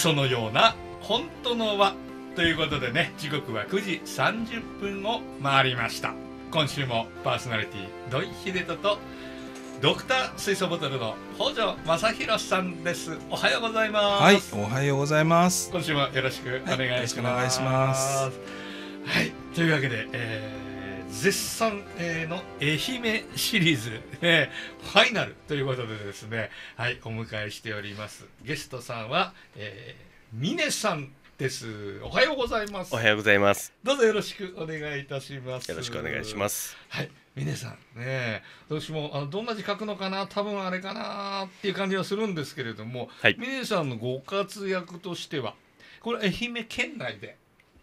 嘘のような本当の輪ということでね時刻は9時30分を回りました今週もパーソナリティ土井秀人とドクター水素ボトルの北条正弘さんですおはようございますはいおはようございます今週もよろしくお願いします、はい、はい、というわけで、えー絶賛、えー、の愛媛シリーズ、えー、ファイナルということでですね、はい、お迎えしております。ゲストさんは、えー、ミさんです。おはようございます。おはようございます。どうぞよろしくお願いいたします。よろしくお願いします。はい、ミネさんね、私もあのどんな字書くのかな、多分あれかなっていう感じはするんですけれども、はい、さんのご活躍としては、これ愛媛県内で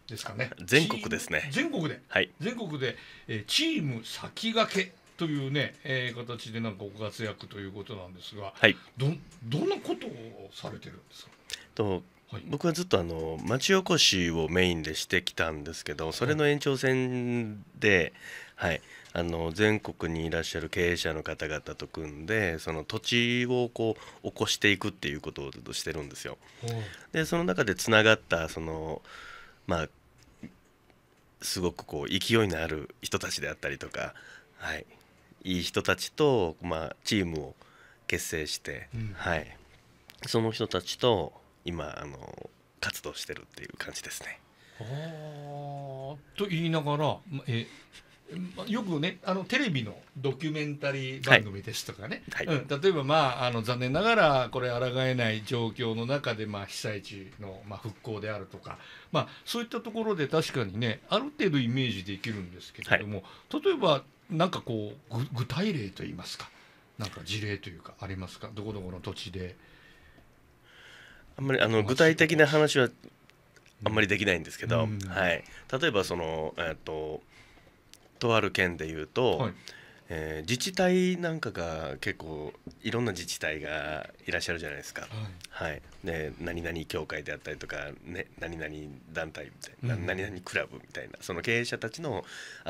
ですかね全国ですね全国で、はい、全国で、えー、チーム先駆けというね、えー、形でなんかご活躍ということなんですが、はい、どどんなことをされてるんですかとはい、僕はずっとあの町おこしをメインでしてきたんですけどそれの延長線で、はい、あの全国にいらっしゃる経営者の方々と組んでその土地をこう起こしていくっていうことをずっとしてるんですよ。でその中でつながったその、まあ、すごくこう勢いのある人たちであったりとか、はい、いい人たちと、まあ、チームを結成して、うん、はい、その人たちと今あの活動してるっていう感じですね。と言いながらえよくねあのテレビのドキュメンタリー番組ですとかね、はいはい、うん、例えば、まあ、あの残念ながらこれ抗えない状況の中で、まあ、被災地の、まあ、復興であるとか、まあ、そういったところで確かにねある程度イメージできるんですけれども、はい、例えばなんかこう具体例といいますかなんか事例というかありますかどこどこの土地で。あんまりあの具体的な話はあんまりできないんですけど、うん、はい、例えばその、えーととある県でいうと、はい、えー、自治体なんかが結構いろんな自治体がいらっしゃるじゃないですか、はいはい、で何々協会であったりとか、ね、何々団体みたいな、うん、何々クラブみたいなその経営者たちの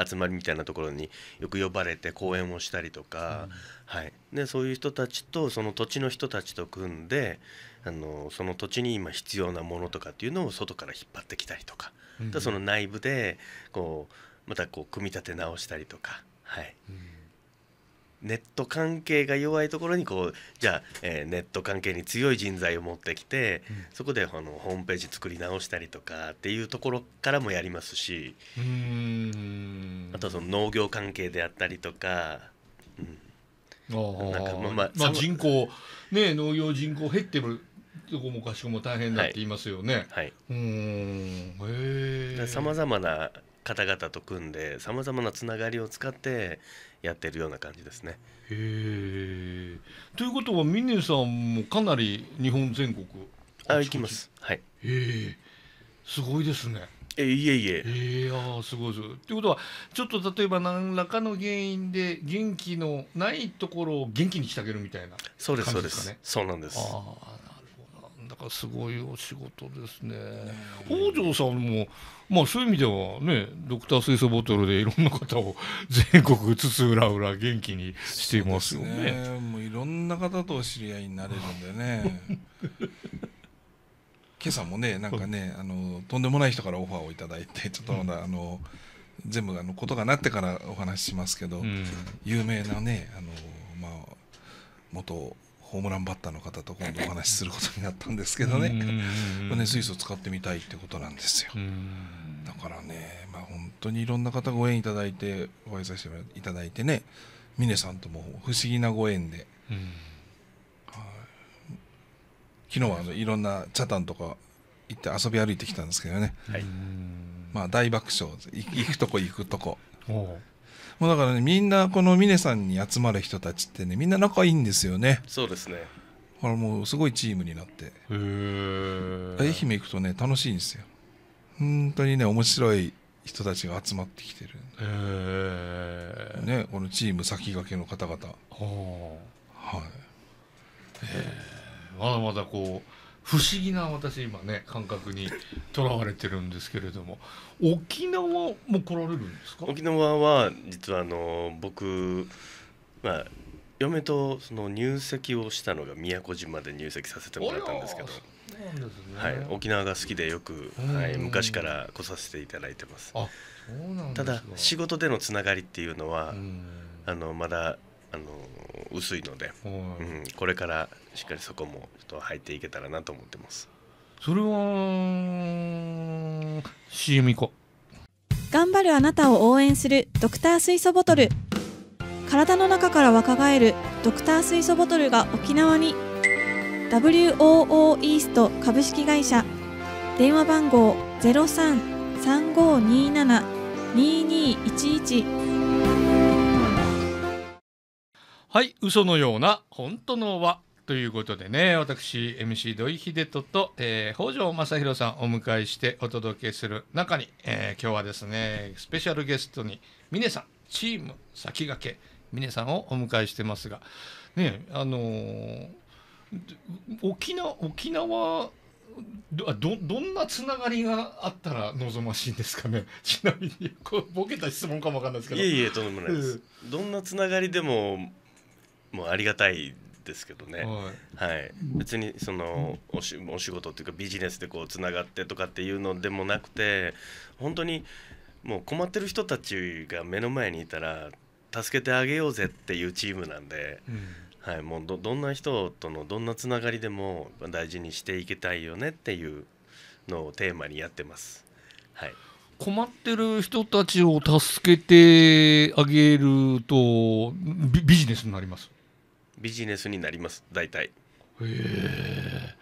集まりみたいなところによく呼ばれて講演をしたりとか、うん、はい、でそういう人たちとその土地の人たちと組んであのその土地に今必要なものとかっていうのを外から引っ張ってきたりとか。うん、その内部でこうまたこう組み立て直したりとか、はい、うん、ネット関係が弱いところにこうじゃあ、えー、ネット関係に強い人材を持ってきて、うん、そこであのホームページ作り直したりとかっていうところからもやりますしあとはその農業関係であったりとか。うんなんかまあ人口ね農業人口減ってるどこもかしこも大変だって言いますよね。はい。うん。え。さまざまな方々と組んでさまざまなつながりを使ってやってるような感じですね。へということはミネさんもかなり日本全国あ行きます。はい、へすごいですね。えいえいえ。いやすごいでということはちょっと例えば何らかの原因で元気のないところを元気にしてあげるみたいな感じですかね。そうですそうです。そうなんです。あかすごいお仕事ですね。北条さんも、まあそういう意味ではね、ドクター水素ボトルでいろんな方を 全国津々浦々元気にしていますよね。ねもういろんな方とお知り合いになれるんでね。今朝もね、なんかね、あのとんでもない人からオファーをいただいて、ちょっとまだ、うん、あの全部あのことがなってからお話ししますけど、うん、有名なね、あのまあ元ホームランバッターの方と今度お話しすることになったんですけどねね水素使ってみたいってことなんですよだからね、まあ、本当にいろんな方ご縁いただいてお会いさせていただいてね峰さんとも不思議なご縁で、は昨日はあのいろんなチャタンとか行って遊び歩いてきたんですけどね、はい、まあ大爆笑行くとこ行くとこもうだからねみんなこの峰さんに集まる人たちってねみんな仲いいんですよねそうですねだらもうすごいチームになって愛媛行くとね楽しいんですよ本当にね面白い人たちが集まってきてる、えね、このチーム先駆けの方々はい、えまだまだこう不思議な私今ね感覚にとらわれてるんですけれども沖縄も来られるんですか沖縄は実はあの僕、まあ、嫁とその入籍をしたのが宮古島で入籍させてもらったんですけど。ね、はい、沖縄が好きでよく、はい、昔から来させていただいてます。ただ仕事でのつながりっていうのはあのまだあの薄いので、うん、これからしっかりそこもちょっと入っていけたらなと思ってますそれは CM 行こう頑張るあなたを応援するドクター水素ボトル体の中から若返るドクター水素ボトルが沖縄に WOO イースト株式会社電話番号0335272211はい嘘のような本当の輪ということでね私 MC 土井秀人と、えー、北条政宏さんをお迎えしてお届けする中に、えー、今日はですねスペシャルゲストに峰さんチーム先駆け峰さんをお迎えしてますがねあのー、沖縄沖縄どどんなつながりがあったら望ましいんですかね ちなみにこうボケた質問かもわかんないですけどいえいえとんでもないです、どんなつながりでももうありがたいですけどね、はい、はい、別にそのおしお仕事っていうかビジネスでこうつながってとかっていうのでもなくて本当にもう困ってる人たちが目の前にいたら助けてあげようぜっていうチームなんで、うん、はい、もうどんな人とのどんなつながりでも大事にしていきたいよねっていうのをテーマにやってます。はい困ってる人たちを助けてあげるとビジネスになりますビジネスになります大体へえ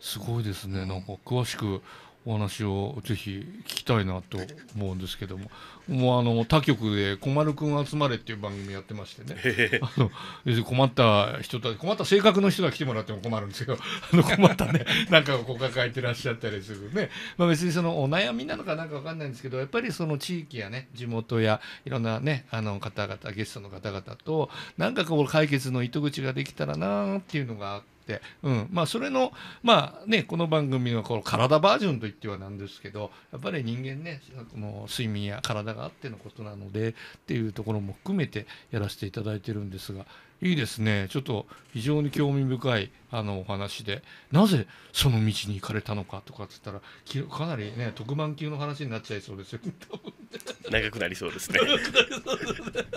すごいですねなんか詳しくお話をぜひ聞きたいなと思うんですけどももうあの他局で「小丸くん集まれ」っていう番組やってましてねあの困った人たち困った性格の人が来てもらっても困るんですけど あの困ったね なんかをこう抱えてらっしゃったりするね、まあ、別にそのお悩みなのかなんか分かんないんですけどやっぱりその地域やね地元やいろんなねあの方々ゲストの方々となんかこう解決の糸口ができたらなっていうのがあって。、うんまあ、それの、まあね、この番組のこの体バージョンといってはなんですけどやっぱり人間ねの睡眠や体があってのことなのでっていうところも含めてやらせていただいてるんですがいいですね。ちょっと非常に興味深いあのお話で、なぜその道に行かれたのかとかっつったら、かなりね、特番級の話になっちゃいそうですよ、長くなりそうですね。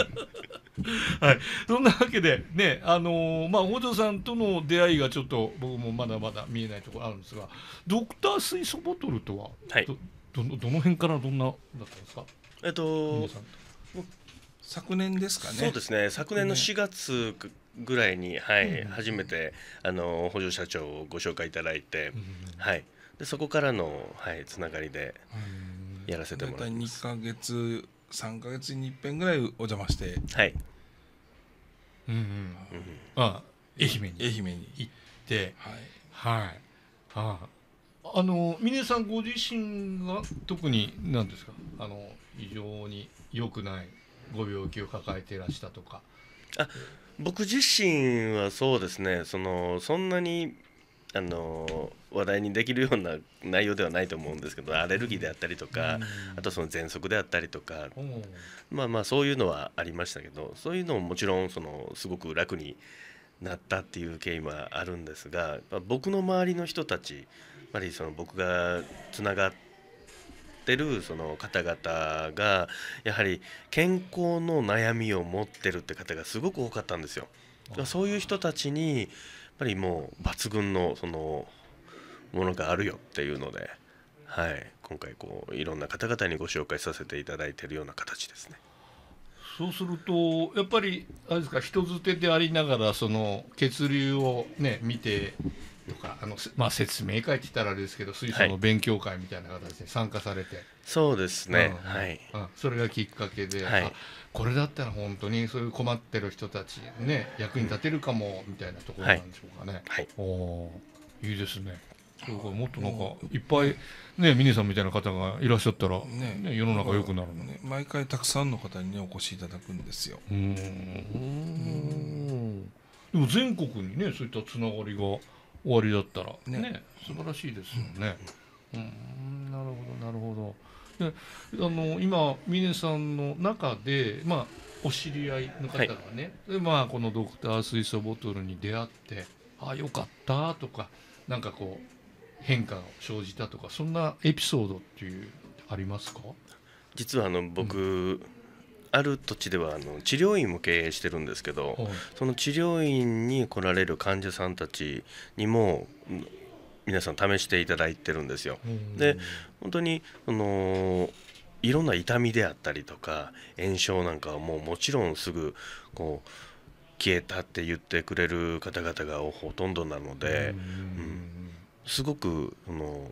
はい、そんなわけで、ね、あのー、まあ、北条さんとの出会いがちょっと、僕もまだまだ見えないところあるんですが。ドクター水素ボトルとは、はい、ど、どの、どの辺からどんな、だったんですか。えっと、昨年ですかね。そうですね。昨年の4月ぐらいに、はい、うん、初めてあの補助社長をご紹介いただいて、うん、はい。でそこからのはいつながりでやらせてもらいます。大体2ヶ月3ヶ月に一遍ぐらいお邪魔して、はい。うんうん。あ、愛媛に愛媛に行って、はいはい。はあ。あの峰さんご自身が特に何ですかあの非常に良くないご病気を抱えていらしたとか。あ僕自身はそうですねそのそんなにあの話題にできるような内容ではないと思うんですけどアレルギーであったりとか、あとその喘息であったりとか、まあまあそういうのはありましたけどそういうのももちろんそのすごく楽になったっていう経緯はあるんですが僕の周りの人たちやっぱりその僕がつながってってるその方々がやはり健康の悩みを持ってるって方がすごく多かったんですよ。そういう人たちにやっぱりもう抜群のそのものがあるよっていうので、はい、今回こういろんな方々にご紹介させていただいているような形ですね。そうするとやっぱりあれですか人づてでありながらその血流をね見てかあの、まあ、説明会って言ったらあれですけど水素の勉強会みたいな形で参加されて、はい、そうですね、うん、はい、うん、それがきっかけで、はい、これだったら本当にそういう困ってる人たちね役に立てるかもみたいなところなんでしょうかね、はい、はい、おいいですねそかもっとなんかいっぱいねミニさんみたいな方がいらっしゃったらね、ね世の中良くなるのね毎回たくさんの方にねお越しいただくんですようんでも全国にねそういったつながりが終わりだったらねね素晴らしいですよね。うん、なるほどなるほど。であの今峰さんの中でまあお知り合いの方がね、はい、でまあこのドクター水素ボトルに出会ってああよかったとかなんかこう変化が生じたとかそんなエピソードっていうありますか実はあの僕、うん、ある土地ではあの治療院も経営してるんですけど、その治療院に来られる患者さんたちにも皆さん試していただいてるんですよ。で本当にそのいろんな痛みであったりとか炎症なんかはもうもちろんすぐこう消えたって言ってくれる方々がほとんどなので、うん、すごくその、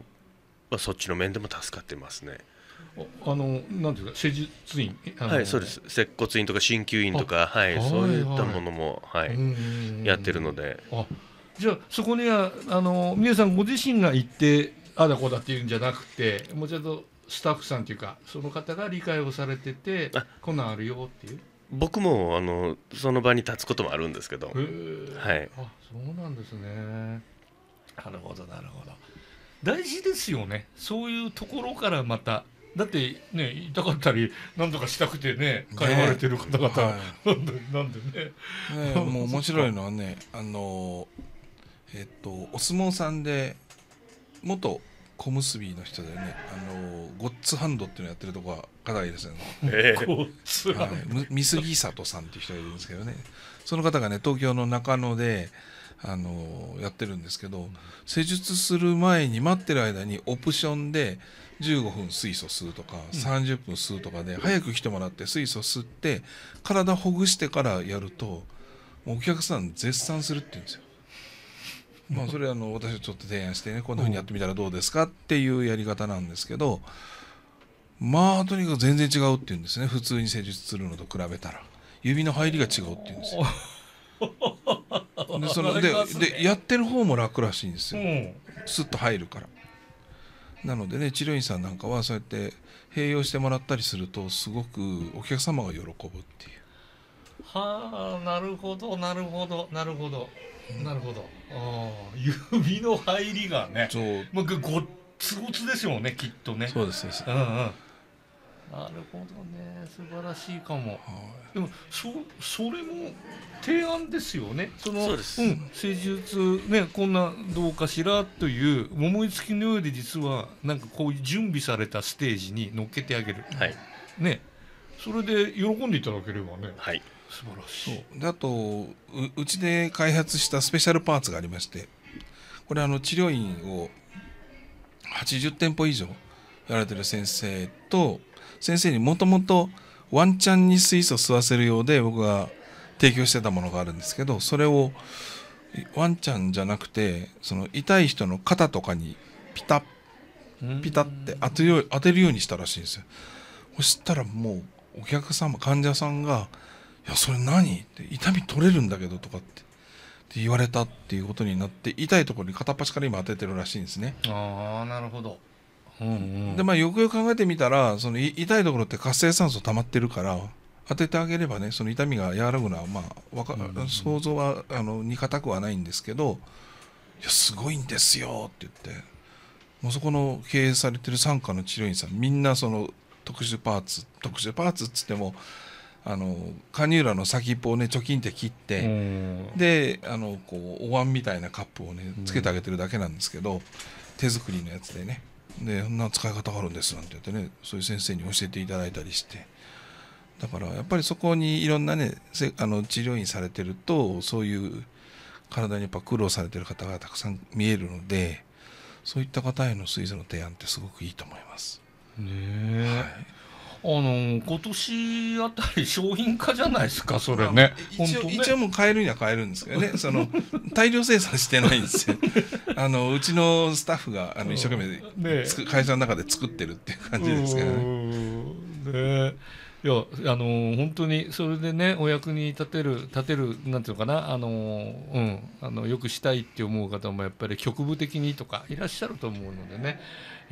まあ、そっちの面でも助かってますね。あのなんていうか施術院はいそうです接骨院とか鍼灸院とかはいそういったものもはいやってるのでじゃあそこにはあの皆さんご自身が行ってあだこだっていうんじゃなくてもうちょっとスタッフさんというかその方が理解をされててこんなんあるよっていう僕もあのその場に立つこともあるんですけど、はい、あそうなんですねなるほどなるほど大事ですよねそういうところからまただってね痛かったり何とかしたくてね通われてる方々、なんでねもう面白いのはねあのえっとお相撲さんで元小結の人でね、あのゴッツハンドっていうのやってるとこは方がいですよゃるの、えーはい、三杉里さんっていう人がいるんですけどねその方がね東京の中野であのやってるんですけど施術する前に待ってる間にオプションで15分水素吸うとか30分吸うとかで早く来てもらって水素吸って体ほぐしてからやるとお客さん絶賛するって言うんですよ。まあ、それあの私はちょっと提案してねこんなふうにやってみたらどうですかっていうやり方なんですけどまあとにかく全然違うっていうんですね普通に施術するのと比べたら指の入りが違うっていうんですよ。でそのででやってる方も楽らしいんですよ、うん、スッと入るからなのでね治療院さんなんかはそうやって併用してもらったりするとすごくお客様が喜ぶっていうはあなるほどなるほどなるほどなるほどあ指の入りがねそう、まあ、ごつごつですよねきっとねそうですそうです、うんうんなるほどね素晴らしいかも、はい、でもそそれも提案ですよねそのそうです、うん、施術ねこんなどうかしらという思いつきのようで実はなんかこういう準備されたステージに乗っけてあげる、はい、ねそれで喜んでいただければね、はい、素晴らしいであとううちで開発したスペシャルパーツがありましてこれあの治療院を80店舗以上やられてる先生と先生にもともとワンちゃんに水素吸わせるようで僕が提供してたものがあるんですけどそれをワンちゃんじゃなくてその痛い人の肩とかにピタッピタッて当てよ当てるようにしたらしいんですよそしたらもうお客様患者さんが「いやそれ何?」って「痛み取れるんだけど」とかってって言われたっていうことになって痛いところに片っ端から今当ててるらしいんですねああなるほどでまあよくよく考えてみたらその痛いところって活性酸素溜まってるから当ててあげればねその痛みが和らぐのは、まあわか、うんうん、想像はあのに固くはないんですけど「いやすごいんですよ」って言ってもうそこの経営されてる傘下の治療院さんみんなその特殊パーツ特殊パーツっつってもあのカニューラの先っぽをねチョキンって切ってであのこうお椀みたいなカップをねつけてあげてるだけなんですけど、手作りのやつでねでそんな使い方があるんですなんて言ってねそういう先生に教えていただいたりしてだからやっぱりそこにいろんなねあの治療院されてるとそういう体にやっぱ苦労されてる方がたくさん見えるのでそういった方への水素の提案ってすごくいいと思います。ねはいあの今年あたり商品化じゃないですかそれね一応ね一応もう買えるには買えるんですけどねその大量生産してないんですよ あのうちのスタッフがあの一生懸命、うんね、会社の中で作ってるっていう感じですけどね。ねいやあのー、本当にそれでねお役に立てる立てるなんていうのかなあのー、うんあのよくしたいって思う方もやっぱり局部的にとかいらっしゃると思うのでね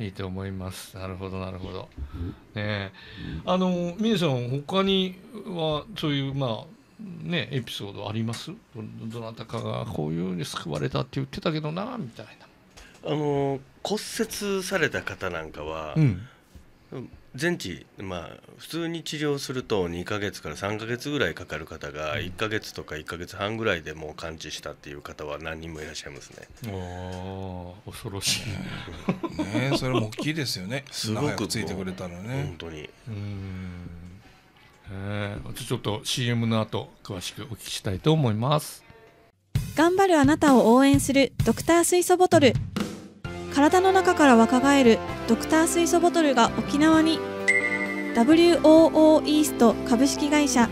いいと思いますなるほどなるほどねあのー、みねさん他にはそういうまあねエピソードありますどなたかがこういうふうに救われたって言ってたけどなみたいなあの骨折された方なんかは、うん全治、まあ、普通に治療すると2か月から3か月ぐらいかかる方が1か月とか1か月半ぐらいでもう完治したっていう方は何人もいらっしゃいますね。お恐ろしいねそれも大きいですよねすごくついてくれたのね。本当にうんえー、ちょっと CM の後詳しくお聞きしたいと思います頑張るあなたを応援するドクター水素ボトル体の中から若返るドクター水素ボトルが沖縄に WOO イースト株式会社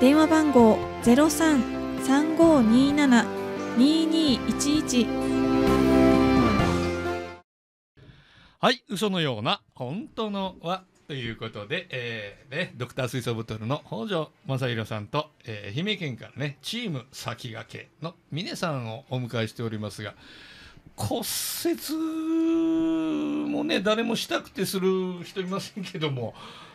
電話番号0335272211はい嘘のような本当のはということで、えー、ね、ドクター水素ボトルの北条正宏さんと、えー、愛媛県からねチーム先駆けの峰さんをお迎えしておりますが骨折もね誰もしたくてする人いませんけども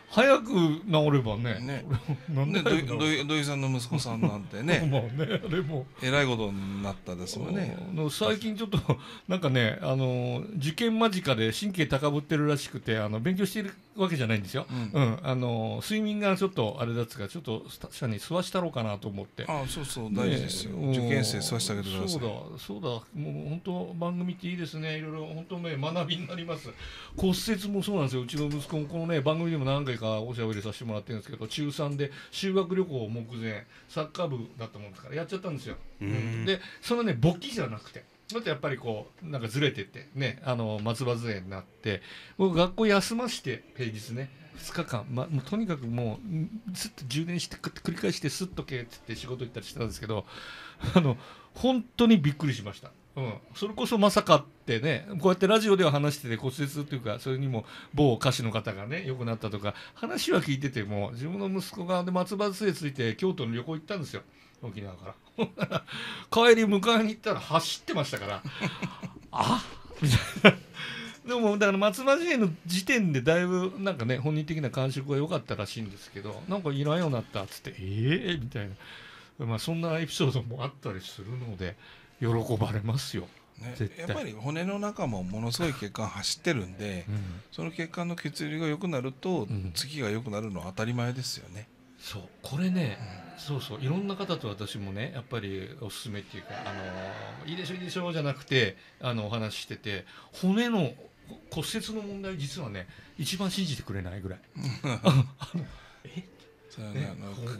早く治ればねね土井さんの息子さんなんてねまあ ねあれもえらいことになったですもんね最近ちょっとなんかねあの受験間近で神経高ぶってるらしくてあの勉強してるわけじゃないんですよ、うん、うん、あの睡眠がちょっとあれだっつかちょっと下に吸わしたろうかなと思ってあそうそう大事ですよ、受験生吸わしてあげてくださいそうだそうだもう本当番組っていいですねいろいろ本当ね学びになります骨折もそうなんですようちの息子もこのね番組でも何回かおしゃべりさせてもらってるんですけど中3で修学旅行目前サッカー部だったもんですからやっちゃったんですよ、うん、でそのね簿記じゃなくてやっぱりこうなんかずれててねあの松葉杖になって僕学校休まして平日ね2日間、ま、もうとにかくもうずっと充電して繰り返してすっとけって言って仕事行ったりしてたんですけどあの本当にびっくりしました。うん、それこそまさかってねこうやってラジオでは話してて骨折というかそれにも某歌手の方がね良くなったとか話は聞いてても自分の息子が松葉杖ついて京都の旅行行ったんですよ。沖縄から 帰り迎えに行ったら走ってましたから あみたいな。でもだから松葉杖の時点でだいぶなんかね本人的な感触が良かったらしいんですけどなんかいらんようになったっつって「ええー、みたいな、まあ、そんなエピソードもあったりするので喜ばれますよ。ね、やっぱり骨の中もものすごい血管走ってるんで、うん、その血管の血流が良くなると、うん、次が良くなるのは当たり前ですよね。そうこれね、うん、そうそういろんな方と私もねやっぱりおすすめっていうか「あのいいでしょいいでしょ」じゃなくてあのお話ししてて骨の骨折の問題実はね一番信じてくれないぐらい。えね、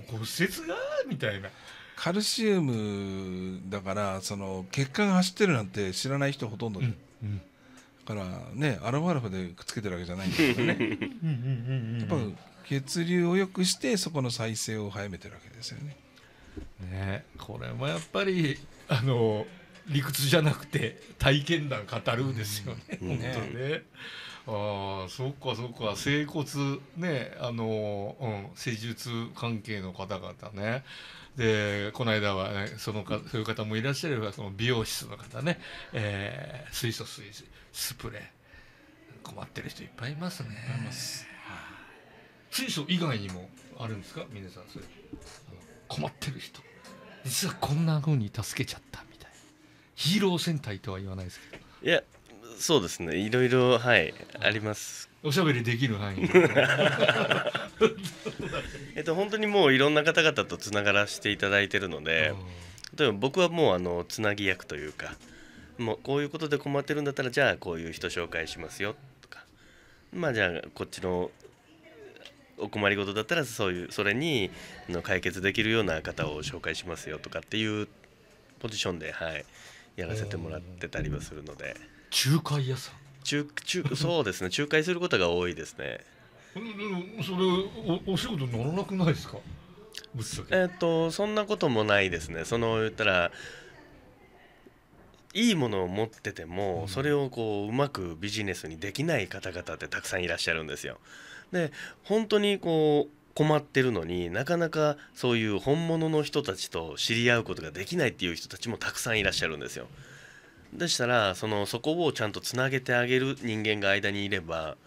骨折がみたいな。カルシウムだからその血管が走ってるなんて知らない人ほとんど、うんうん、からねアロマラフでくっつけてるわけじゃないんですけどねやっぱ血流を良くしてそこの再生を早めてるわけですよね。ねこれもやっぱりあの理屈じゃなくて体験談語るですよね、うん、ね本当ね。ああそっかそっか整骨ねあの、うん、施術関係の方々ねでこの間は、ね、そのかそういう方もいらっしゃればその美容室の方ね、えー、水素水スプレー困ってる人いっぱいいますね水素以外にもあるんですか皆さんそれ困ってる人実はこんなふうに助けちゃったみたいなヒーロー戦隊とは言わないですけどいやそうですねいろいろはいありますおしゃべりできる範囲 えっと本当にもういろんな方々とつながらせていただいてるので例えば僕はもうあのつなぎ役というかもうこういうことで困ってるんだったらじゃあこういう人紹介しますよとかまあじゃあこっちのお困りごとだったらそういうそれにの解決できるような方を紹介しますよとかっていうポジションではいやらせてもらってたりはするので、仲介屋さん中中そうですね仲介することが多いですねそれおお仕事乗らなくないですかえっ、とそんなこともないですねその言ったらいいものを持ってても、それをこううまくビジネスにできない方々ってたくさんいらっしゃるんですよ。で本当にこう困ってるのになかなかそういう本物の人たちと知り合うことができないっていう人たちもたくさんいらっしゃるんですよ。でしたらそのそこをちゃんとつなげてあげる人間が間にいれば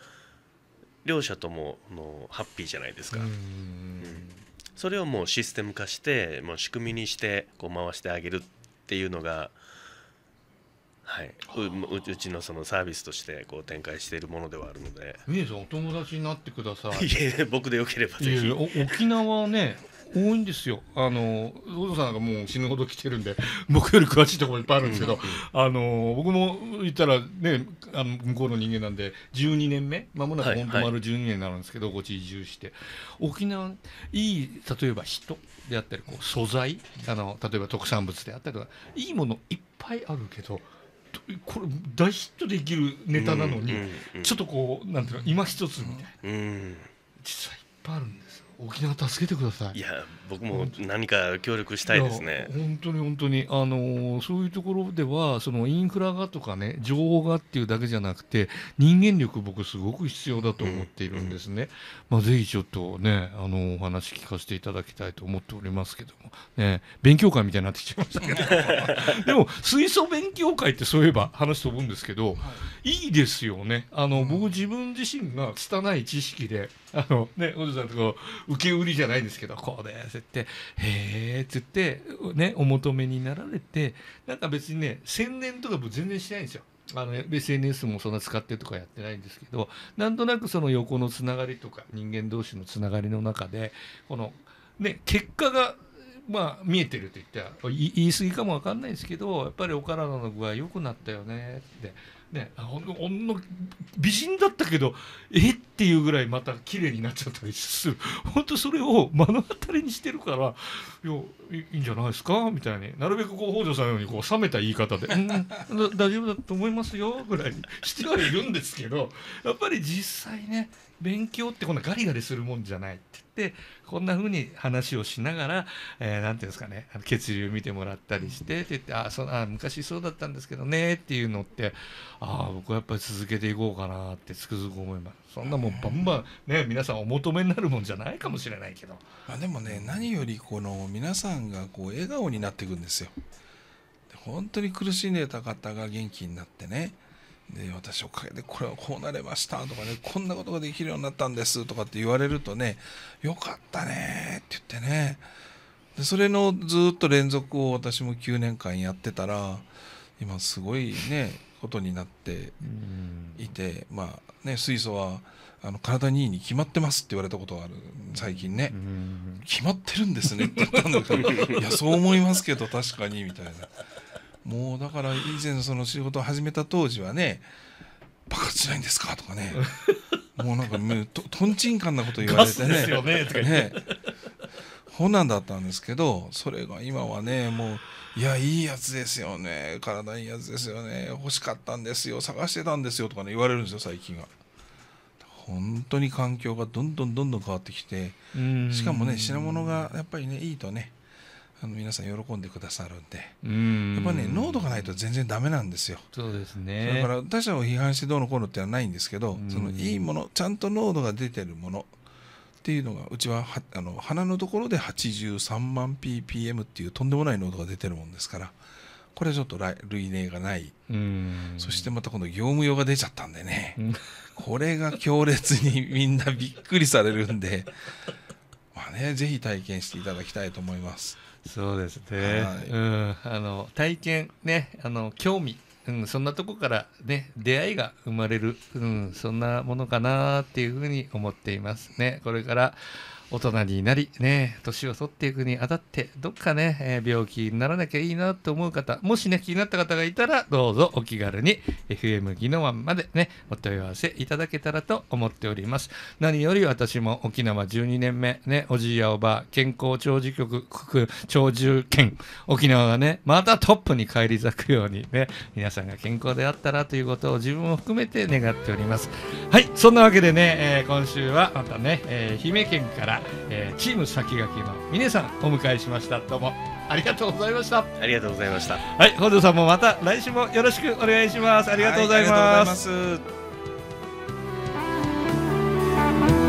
両者とものハッピーじゃないですか。うん、それをもうシステム化してもう仕組みにしてこう回してあげるっていうのがはい、ううちのそのサービスとしてこう展開しているものではあるので峰さんお友達になってくださいいえ僕でよければぜひ沖縄ね多いんですよあのお父さんがもう死ぬほど来てるんで 僕より詳しいところいっぱいあるんですけど、うん、あの僕も言ったらねあの向こうの人間なんで12年目まもなく本当丸12年になるんですけど、はいはい、ご移住して沖縄いい例えば人であったりこう素材あの例えば特産物であったりとかいいものいっぱいあるけど。これ大ヒットできるネタなのに、ちょっとこうなんていうの今一つみたいな、実はいっぱいあるんです沖縄助けてくださいいや僕も何か協力したいですね本当に本当にあのそういうところではそのインフラがとかね情報がっていうだけじゃなくて人間力僕すごく必要だと思っているんですね、うんうん、まあぜひちょっとねあのお話聞かせていただきたいと思っておりますけどもね勉強会みたいになってきちゃいましたけど でも水素勉強会ってそういえば話飛ぶんですけど、はい、いいですよねあの、うん、僕自分自身が拙い知識であのねおじさんとか受け売りじゃないですけどこうですってへえっつってねお求めになられてなんか別にね宣伝とかも全然しないんですよ。あの SNS もそんな使ってとかやってないんですけどなんとなくその横のつながりとか人間同士のつながりの中でこの、ね、結果がまあ、見えてると言ったら言い過ぎかも分かんないですけどやっぱりお体の具合良くなったよねってね、ほんの美人だったけどえっていうぐらいまた綺麗になっちゃったりする本当それを目の当たりにしてるからいいいんじゃないですかみたいになるべくこう北条さんのようにこう冷めた言い方で「ん 大丈夫だと思いますよ」ぐらいにしてはいるんですけどやっぱり実際ね勉強ってこんなガリガリするもんじゃないって言ってこんな風に話をしながら何、えー、て言うんですかね血流見てもらったりしてって言ってあそあ昔そうだったんですけどねっていうのってああ僕はやっぱり続けていこうかなってつくづく思いますそんなもんバンバンね皆さんお求めになるもんじゃないかもしれないけど、まあ、でもね何よりこの皆さんがこう笑顔になっていくんですよ本当に苦しんでた方が元気になってねで私おかげでこれはこうなれましたとかねこんなことができるようになったんですとかって言われるとねよかったねって言ってねでそれのずっと連続を私も9年間やってたら今すごいねことになっていてまあね水素はあの体にいいに決まってますって言われたことがある最近ね決まってるんですねって言ったんだけどいやそう思いますけど確かにみたいな。もうだから以前その仕事を始めた当時はね「バカしないんですか?」とかね もうなんかととんちんかんなこと言われてねねねほんなんだったんですけどそれが今はねもう「いやいいやつですよね体いいやつですよね欲しかったんですよ探してたんですよ」とかね言われるんですよ最近は。本当に環境がどんどんどんどん変わってきてしかもね品物がやっぱりねいいとねあの皆さん喜んでくださるんで、んやっぱりね、濃度がないと全然だめなんですよ。そうですね。だから他者を批判してどうのこうのってはないんですけど、そのいいもの、ちゃんと濃度が出てるものっていうのが、うちははあの花のところで83万 ppm っていうとんでもない濃度が出てるもんですから、これはちょっと類例がない。そしてまたこの業務用が出ちゃったんでね、これが強烈にみんなびっくりされるんで、まあね、ぜひ体験していただきたいと思います。そうですね、はい、うん、あの体験ねあの興味うん、そんなとこからね出会いが生まれる、うん、そんなものかなっていうふうに思っていますねこれから大人になり、ね、年を取っていくにあたって、どっかね、えー、病気にならなきゃいいなと思う方、もしね、気になった方がいたら、どうぞお気軽に FM 技能案までね、お問い合わせいただけたらと思っております。何より私も沖縄12年目、ね、おじいやおば、健康長寿局、長寿県、沖縄がね、またトップに返り咲くようにね、皆さんが健康であったらということを自分も含めて願っております。はい、そんなわけでね、えー、今週はまたね、えー、愛媛県から、えー、チーム先駆けの峰さんお迎えしましたどうもありがとうございましたありがとうございましたはい本庄さんもまた来週もよろしくお願いしますありがとうございます、はい